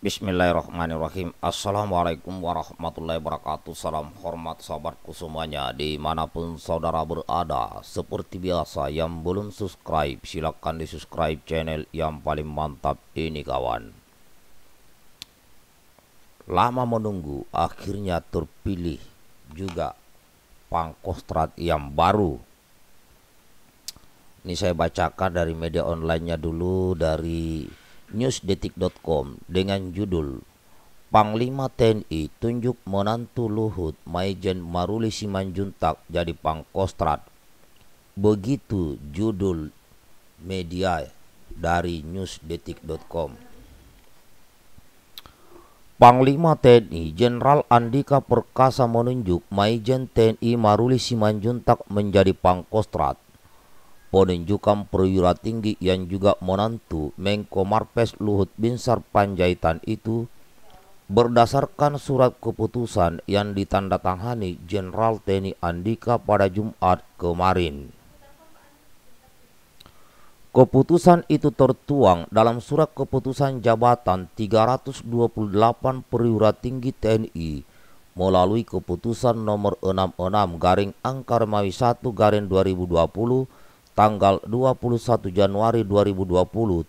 Bismillahirrahmanirrahim Assalamualaikum warahmatullahi wabarakatuh Salam hormat sahabatku semuanya Dimanapun saudara berada Seperti biasa yang belum subscribe Silahkan di subscribe channel yang paling mantap ini kawan Lama menunggu akhirnya terpilih juga pangkostrat yang baru Ini saya bacakan dari media onlinenya dulu Dari newsdetik.com dengan judul Panglima TNI tunjuk menantu Luhut Maijen Maruli Simanjuntak jadi Pangkostrat. Begitu judul media dari newsdetik.com. Panglima TNI Jenderal Andika Perkasa menunjuk Maijen TNI Maruli Simanjuntak menjadi Pangkostrat penunjukan perwira tinggi yang juga menantu Menko Marpes Luhut Binsar Panjaitan itu berdasarkan surat keputusan yang ditandatangani Jenderal TNI Andika pada Jumat kemarin. Keputusan itu tertuang dalam surat keputusan jabatan 328 perwira tinggi TNI melalui keputusan nomor 66 garing Angkar Remawi 1 garing 2020 tanggal 21 Januari 2020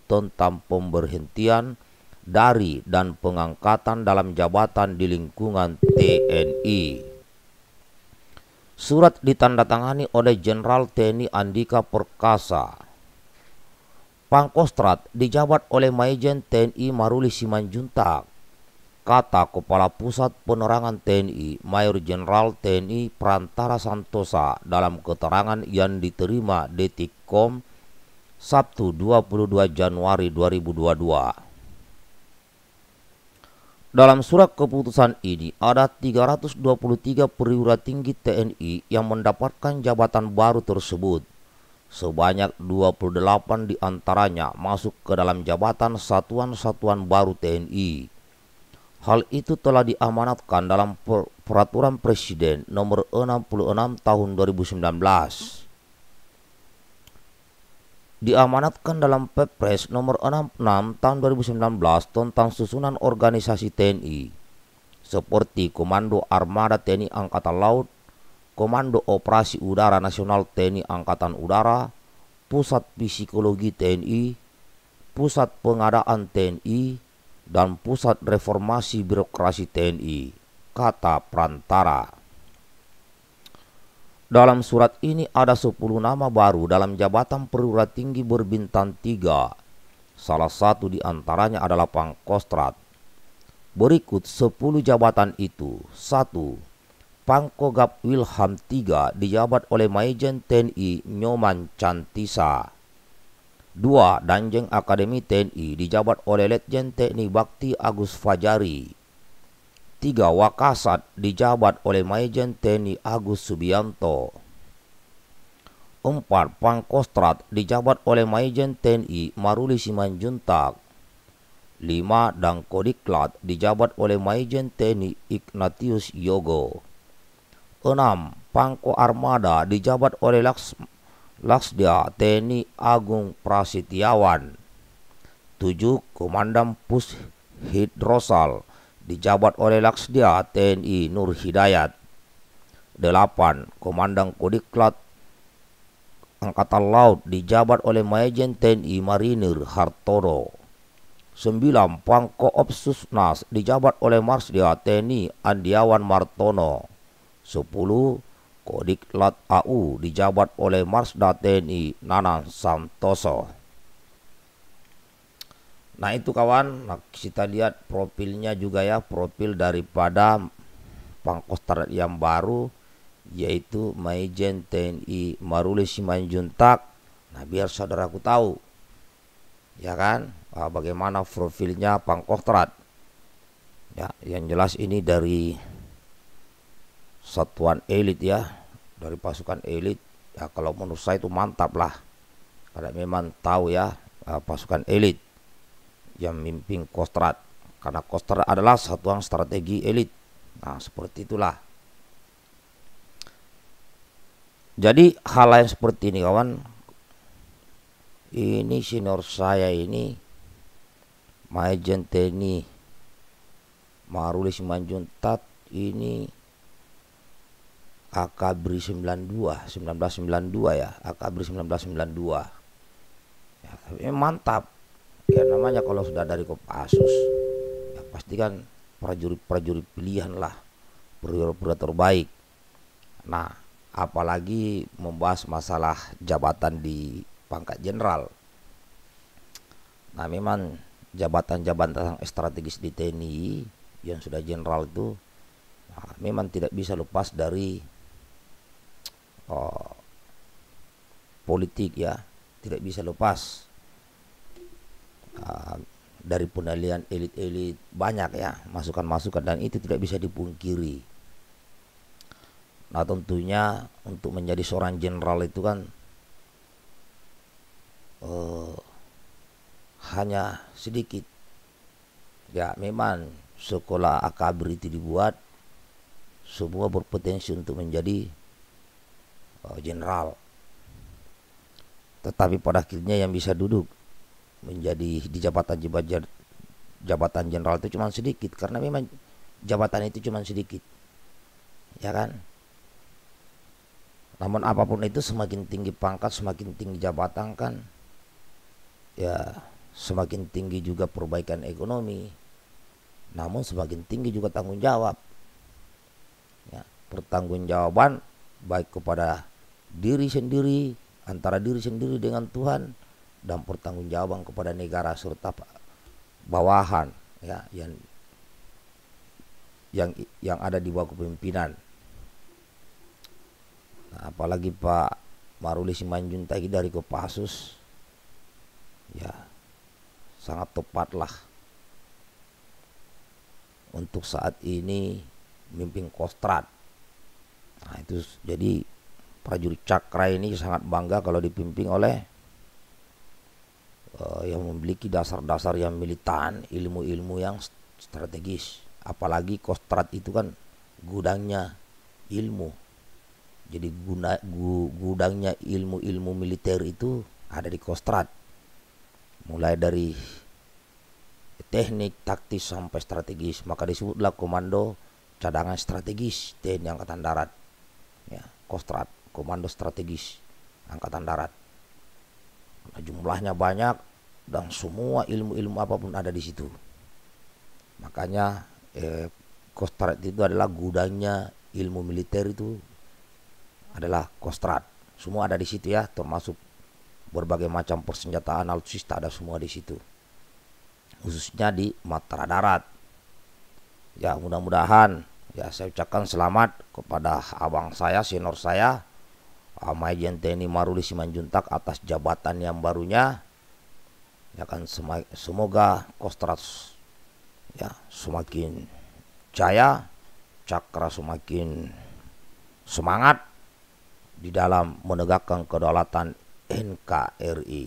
tentang pemberhentian dari dan pengangkatan dalam jabatan di lingkungan TNI. Surat ditandatangani oleh Jenderal TNI Andika Perkasa. Pangkostrat dijabat oleh Mayjen TNI Maruli Simanjuntak. Kata Kepala Pusat Penerangan TNI, Mayor Jenderal TNI Prantara Santosa dalam keterangan yang diterima Detikcom, Sabtu 22 Januari 2022. Dalam surat keputusan ini ada 323 perwira tinggi TNI yang mendapatkan jabatan baru tersebut. Sebanyak 28 diantaranya masuk ke dalam jabatan satuan-satuan baru TNI Hal itu telah diamanatkan dalam Peraturan Presiden Nomor 66 Tahun 2019. Diamanatkan dalam Perpres Nomor 66 Tahun 2019 tentang susunan organisasi TNI seperti Komando Armada TNI Angkatan Laut, Komando Operasi Udara Nasional TNI Angkatan Udara, Pusat Psikologi TNI, Pusat Pengadaan TNI, dan pusat reformasi birokrasi TNI, kata Prantara. Dalam surat ini ada 10 nama baru dalam jabatan perwira tinggi berbintang 3. Salah satu di antaranya adalah Pangkostrat. Berikut 10 jabatan itu. 1. Pangkogap Wilhelm III dijabat oleh Majen TNI Nyoman Cantisa. Dua, Danjeng Akademi TNI dijabat oleh Letjen TNI Bakti Agus Fajari. Tiga, Wakasat dijabat oleh mayjen TNI Agus Subianto. Empat, Pangkostrat dijabat oleh mayjen TNI Maruli Simanjuntak. Lima, Dangkodiklat dijabat oleh mayjen TNI Ignatius Yogo. Enam, Pangko Armada dijabat oleh laks Laksda TNI Agung Prasetyawan. tujuh Komandan Pus Hidrosal dijabat oleh Laksda TNI Nur Hidayat. 8. Komandan Kodiklat Angkatan Laut dijabat oleh Majen TNI Marinir Hartoro, sembilan Pangko Opsusnas dijabat oleh Marsdia TNI Andiawan Martono. sepuluh Kodik Kodiklat AU dijabat oleh Marsda TNI Nana Santoso. Nah itu kawan, nah, kita lihat profilnya juga ya, profil daripada pangkostrat yang baru yaitu Maijen TNI Maruli Simanjuntak. Nah biar saudaraku tahu, ya kan, ah, bagaimana profilnya pangkostrat. Ya, yang jelas ini dari satuan elit ya dari pasukan elit ya kalau menurut saya itu mantap lah karena memang tahu ya eh, pasukan elit yang memimpin kostrat karena kostrat adalah satuan strategi elit nah seperti itulah jadi hal lain seperti ini kawan ini senior saya ini Majen Teni Maruli Simanjuntat ini Akabri 92 1992 ya Akabri 1992 ya, ini mantap ya namanya kalau sudah dari Kopassus ya pasti kan prajurit-prajurit pilihan lah perwira-perwira terbaik nah apalagi membahas masalah jabatan di pangkat jenderal nah memang jabatan-jabatan strategis di TNI yang sudah jenderal itu nah, memang tidak bisa lepas dari Eh, politik ya tidak bisa lepas uh, dari penilaian elit-elit banyak ya masukan-masukan dan itu tidak bisa dipungkiri. Nah tentunya untuk menjadi seorang jenderal itu kan uh, hanya sedikit. Ya memang sekolah akabri itu dibuat semua berpotensi untuk menjadi Oh, general Tetapi pada akhirnya yang bisa duduk menjadi di jabatan jabatan jenderal itu cuma sedikit karena memang jabatan itu cuma sedikit. Ya kan? Namun apapun itu semakin tinggi pangkat, semakin tinggi jabatan kan ya semakin tinggi juga perbaikan ekonomi. Namun semakin tinggi juga tanggung jawab. Ya, pertanggungjawaban baik kepada diri sendiri antara diri sendiri dengan Tuhan dan pertanggungjawaban kepada negara serta bawahan ya yang yang yang ada di bawah kepemimpinan. Nah, apalagi Pak Maruli Simanjuntak dari Kopassus ya sangat tepatlah untuk saat ini memimpin Kostrad. Nah itu jadi prajurit cakra ini sangat bangga kalau dipimpin oleh uh, yang memiliki dasar-dasar yang militan, ilmu-ilmu yang strategis. Apalagi kostrat itu kan gudangnya ilmu. Jadi guna, gu, gudangnya ilmu-ilmu militer itu ada di kostrat. Mulai dari teknik, taktis sampai strategis, maka disebutlah komando cadangan strategis TNI Angkatan Darat. Ya, kostrat. Komando Strategis Angkatan Darat. Nah, jumlahnya banyak dan semua ilmu-ilmu apapun ada di situ. Makanya eh, Kostrat itu adalah gudangnya ilmu militer itu adalah Kostrat. Semua ada di situ ya, termasuk berbagai macam persenjataan alutsista ada semua di situ. Khususnya di Matra Darat. Ya mudah-mudahan ya saya ucapkan selamat kepada abang saya, senior saya, Amajen TNI Maruli Simanjuntak atas jabatan yang barunya ya kan semoga Kostrat ya semakin jaya cakra semakin semangat di dalam menegakkan kedaulatan NKRI.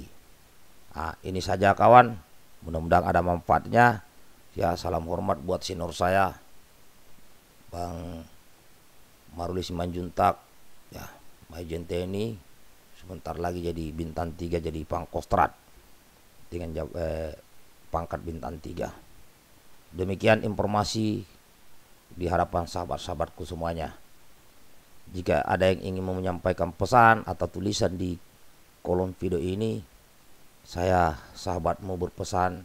Nah, ini saja kawan, mudah-mudahan ada manfaatnya. Ya, salam hormat buat sinur saya Bang Maruli Simanjuntak ya Majen TNI sebentar lagi jadi bintang 3 jadi pangkostrat dengan eh, pangkat bintang 3. Demikian informasi di harapan sahabat-sahabatku semuanya. Jika ada yang ingin menyampaikan pesan atau tulisan di kolom video ini, saya sahabatmu berpesan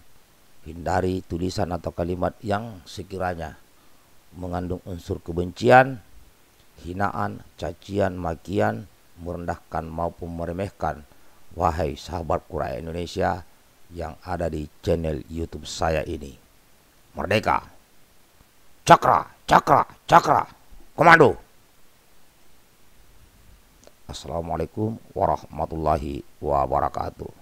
hindari tulisan atau kalimat yang sekiranya mengandung unsur kebencian hinaan, cacian, makian, merendahkan maupun meremehkan. Wahai sahabat Qur'an Indonesia yang ada di channel YouTube saya ini. Merdeka. Cakra, cakra, cakra. Komando. Assalamualaikum warahmatullahi wabarakatuh.